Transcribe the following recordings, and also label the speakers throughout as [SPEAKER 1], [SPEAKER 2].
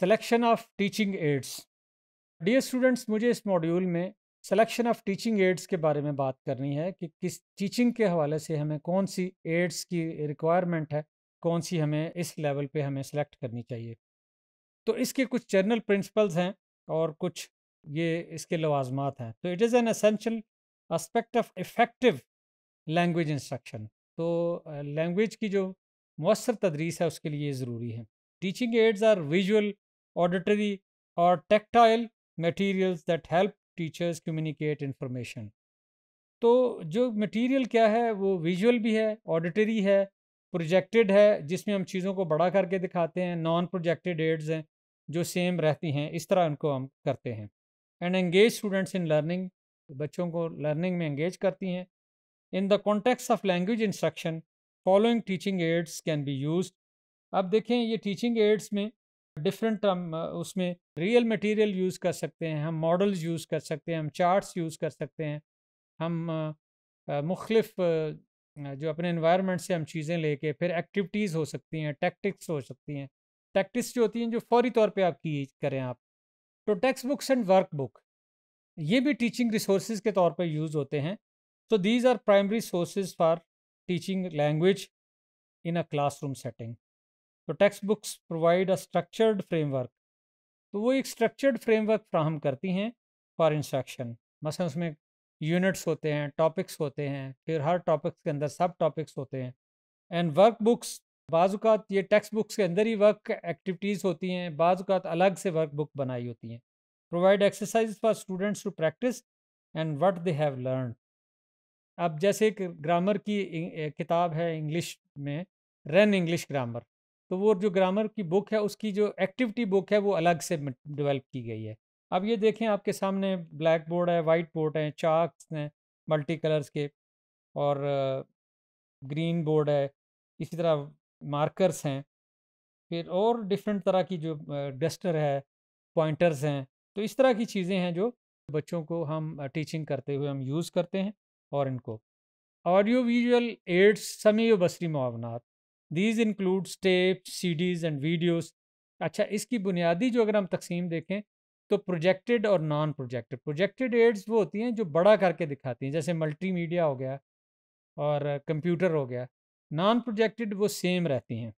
[SPEAKER 1] selection of teaching aids dear students मुझे इस module में सिलेक्शन ऑफ टीचिंग एड्स के बारे में बात करनी है कि किस टीचिंग के हवाले से हमें कौन सी एड्स की रिक्वायरमेंट है कौन सी हमें इस लेवल पे हमें सेलेक्ट करनी चाहिए तो इसके कुछ जनरल प्रिंसिपल्स हैं और कुछ ये इसके लवाजमात हैं तो it is an essential aspect of effective language instruction तो लैंग्वेज की जो मवसर तदरीस है उसके लिए ज़रूरी है teaching aids are visual auditory और tactile materials that help teachers communicate information तो जो मटेरियल क्या है वो विजुअल भी है ऑडिटरी है प्रोजेक्टेड है जिसमें हम चीज़ों को बड़ा करके दिखाते हैं नॉन प्रोजेक्टेड एड्स हैं जो सेम रहती हैं इस तरह उनको हम करते हैं and engage students in learning बच्चों को लर्निंग में एंगेज करती हैं in the context of language instruction following teaching aids can be use अब देखें ये टीचिंग एड्स में डिफरेंट हम उसमें रियल मटेरियल यूज़ कर सकते हैं हम मॉडल्स यूज़ कर सकते हैं हम चार्ट्स यूज़ कर सकते हैं हम मुख्तफ जो अपने इन्वायरमेंट से हम चीज़ें लेके फिर एक्टिविटीज़ हो सकती हैं टैक्टिक्स हो सकती हैं टैक्टिक्स जो होती हैं जो फौरी तौर पे आप की करें आप तो text books and work book ये भी टीचिंग रिसोर्स के तौर पर यूज़ होते हैं तो these are primary sources for teaching language in a classroom setting तो text books provide a structured framework तो वो एक स्ट्रक्चर्ड फ्रेमवर्क फ्राहम करती हैं फॉर इंस्ट्रक्शन मसल उसमें यूनिट्स होते हैं टॉपिक्स होते हैं फिर हर टॉपिक्स के अंदर सब टॉपिक्स होते हैं एंड वर्क बुक्स बाज़ात ये टेक्स्ट बुक्स के अंदर ही वर्क एक्टिविटीज़ होती हैं बाज़ात अलग से वर्क बुक बनाई होती हैं provide exercise for students to practise and what they have learn अब जैसे एक ग्रामर की किताब है इंग्लिश में रन इंग्लिश ग्रामर तो वो जो ग्रामर की बुक है उसकी जो एक्टिविटी बुक है वो अलग से डेवलप की गई है अब ये देखें आपके सामने ब्लैक बोर्ड है वाइट बोर्ड है चार्ट्स हैं मल्टी कलर्स के और ग्रीन बोर्ड है इसी तरह मार्कर्स हैं फिर और डिफरेंट तरह की जो डस्टर है पॉइंटर्स हैं तो इस तरह की चीज़ें हैं जो बच्चों को हम टीचिंग करते हुए हम यूज़ करते हैं और इनको ऑडियो विजुअल एड्स समय बसरी मुआवनात दीज इंक्लूड स्टेप सीडीज़ एंड वीडियोस अच्छा इसकी बुनियादी जो अगर हम तकसीम देखें तो प्रोजेक्टेड और नॉन प्रोजेक्टेड प्रोजेक्टेड एड्स वो होती हैं जो बड़ा करके दिखाती हैं जैसे मल्टीमीडिया हो गया और कंप्यूटर हो गया नॉन प्रोजेक्टेड वो सेम रहती हैं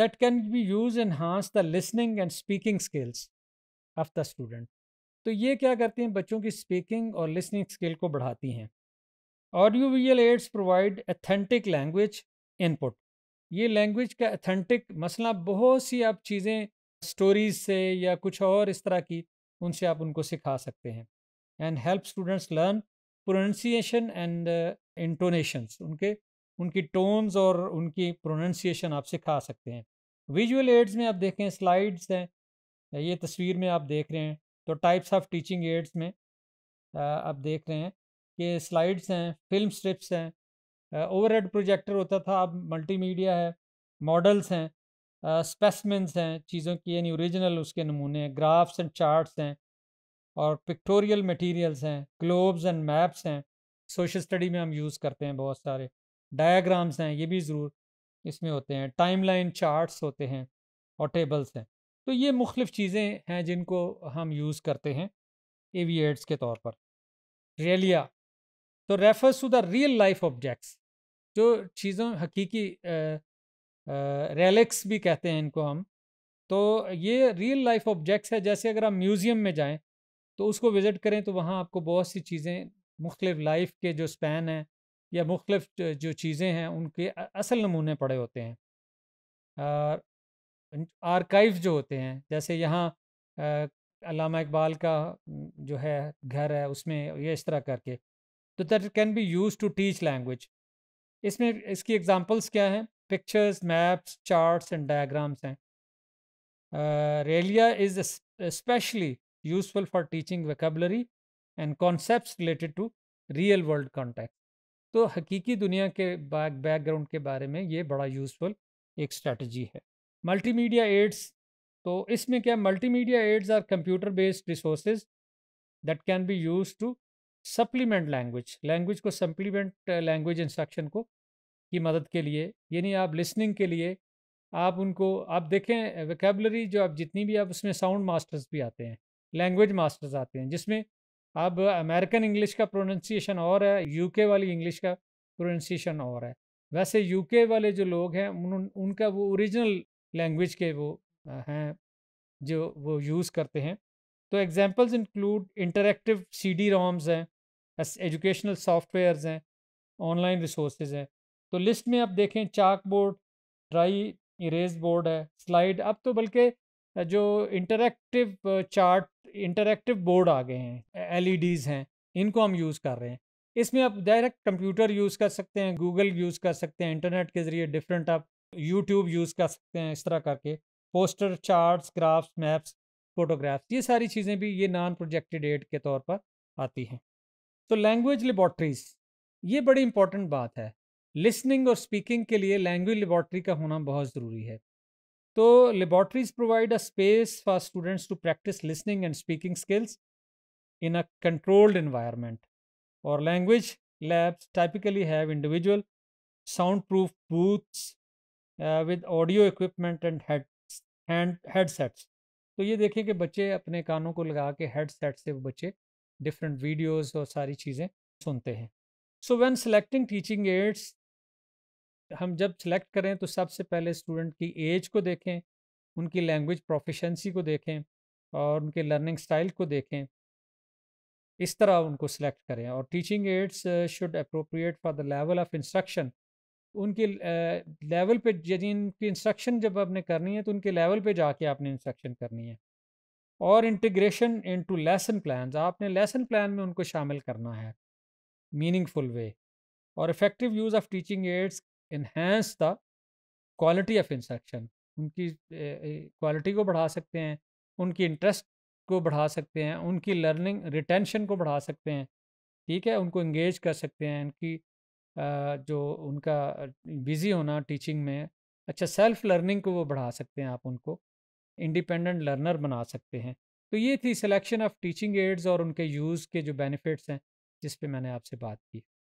[SPEAKER 1] that can be use enhance the listening and speaking skills of the student तो ये क्या करती हैं बच्चों की स्पीकिंग और लिसनिंग स्किल को बढ़ाती हैं audio visual aids provide authentic language input ये लैंग्वेज का अथेंटिक मसला बहुत सी आप चीज़ें स्टोरीज से या कुछ और इस तरह की उनसे आप उनको सिखा सकते हैं and help students learn pronunciation and intonations उनके उनकी टोन्स और उनकी प्रोनंसिएशन आप सिखा सकते हैं विजुअल एड्स में आप देखें स्लाइड्स हैं ये तस्वीर में आप देख रहे हैं तो टाइप्स ऑफ टीचिंग एड्स में uh, आप देख रहे हैं कि स्लाइड्स हैं फिल्म स्ट्रिप्स हैं ओवरहेड प्रोजेक्टर होता था अब मल्टीमीडिया है मॉडल्स हैं स्पेसमेंट्स हैं चीज़ों की यानी ओरिजिनल उसके नमूने हैं ग्राफ्स एंड चार्ट्स हैं और पिक्टोरियल मटेरियल्स हैं ग्लोब्स एंड मैप्स हैं सोशल स्टडी में हम यूज़ करते हैं बहुत सारे डायाग्राम्स हैं ये भी ज़रूर इसमें होते हैं टाइमलाइन चार्ट्स होते हैं और टेबल्स हैं तो ये मुख्तफ चीज़ें हैं जिनको हम यूज़ करते हैं एवियट्स के तौर पर रेलिया तो refers to the real life objects जो चीज़ों हकीकी रेलिक्स भी कहते हैं इनको हम तो ये रियल लाइफ ऑब्जेक्ट्स है जैसे अगर आप म्यूज़ियम में जाएं तो उसको विज़िट करें तो वहाँ आपको बहुत सी चीज़ें मुख्तलिफ़ लाइफ के जो स्पैन हैं या मुख्तलिफ जो चीज़ें हैं उनके असल नमूने पड़े होते हैं आर्काइव जो होते हैं जैसे यहाँ अलामा इकबाल का जो है घर है उसमें ये इस तरह करके तो that can be use to teach language इसमें इसकी एग्जाम्पल्स क्या हैं pictures maps charts and diagrams हैं realia is especially useful for teaching vocabulary and concept related to real world contact तो हकीकी दुनिया के बैक बैकग्राउंड के बारे में ये बड़ा यूजफुल एक स्ट्रेटजी है मल्टीमीडिया एड्स तो इसमें क्या multimedia aids are computer based resources that can be use to supplement language language को सप्लीमेंट लैंग्वेज इंस्ट्रक्शन को की मदद के लिए यानी आप लिसनिंग के लिए आप उनको आप देखें वैकेबलरी uh, जो आप जितनी भी आप उसमें साउंड मास्टर्स भी आते हैं लैंग्वेज मास्टर्स आते हैं जिसमें अब अमेरिकन इंग्लिश का प्रोनंसिएशन और है यूके वाली इंग्लिश का प्रोनंसिएशन और है वैसे यूके वाले जो लोग हैं उन, उनका वो ओरिजिनल लैंग्वेज के वो uh, हैं जो वो यूज़ करते हैं तो examples include interactive C D ROMs हैं एजुकेशनल सॉफ्टवेयर्स हैं ऑनलाइन रिसोर्सेज हैं तो लिस्ट में आप देखें chalk board dry erase board है स्लाइड अब तो बल्कि जो इंटरेक्टिव चार्ट इंटरेक्टिव बोर्ड आ गए हैं एलईडीज़ हैं इनको हम यूज़ कर रहे हैं इसमें आप डायरेक्ट कंप्यूटर यूज़ कर सकते हैं गूगल यूज़ कर सकते हैं इंटरनेट के ज़रिए डिफरेंट आप यूट्यूब यूज़ कर सकते हैं इस तरह करके poster charts graphs maps photographs ये सारी चीज़ें भी ये नॉन प्रोजेक्टेड एड के तौर पर आती हैं तो लैंग्वेज लेबॉट्रीज ये बड़ी इंपॉर्टेंट बात है लिसनिंग और स्पीकिंग के लिए लैंग्वेज लेबॉट्री का होना बहुत ज़रूरी है तो laboratories provide a space for students to practise listening and speaking skills in a controlled environment और language labs typically have individual sound proof booths with audio equipment and and तो ये देखें कि बच्चे अपने कानों को लगा के हेडसेट से वो बच्चे डिफरेंट वीडियोस और सारी चीज़ें सुनते हैं so when selecting teaching aids हम जब सेलेक्ट करें तो सबसे पहले स्टूडेंट की एज को देखें उनकी लैंग्वेज प्रोफिशेंसी को देखें और उनके लर्निंग स्टाइल को देखें इस तरह उनको सिलेक्ट करें और teaching aids should appropriate for the level of instruction उनके लेवल पे यदि इंस्ट्रक्शन जब आपने करनी है तो उनके लेवल पे जाके आपने इंस्ट्रक्शन करनी है और इंटीग्रेशन इनटू लेसन प्लान्स आपने लेसन प्लान में उनको शामिल करना है मीनिंगफुल वे और effective use of teaching aids enhance the quality of instruction उनकी क्वालिटी को बढ़ा सकते हैं उनकी इंटरेस्ट को बढ़ा सकते हैं उनकी लर्निंग रिटेंशन को बढ़ा सकते हैं ठीक है उनको इंगेज कर सकते हैं उनकी जो उनका बिज़ी होना टीचिंग में अच्छा सेल्फ लर्निंग को वो बढ़ा सकते हैं आप उनको इंडिपेंडेंट लर्नर बना सकते हैं तो ये थी सिलेक्शन ऑफ टीचिंग एड्स और उनके यूज़ के जो बेनिफिट्स हैं जिस पे मैंने आपसे बात की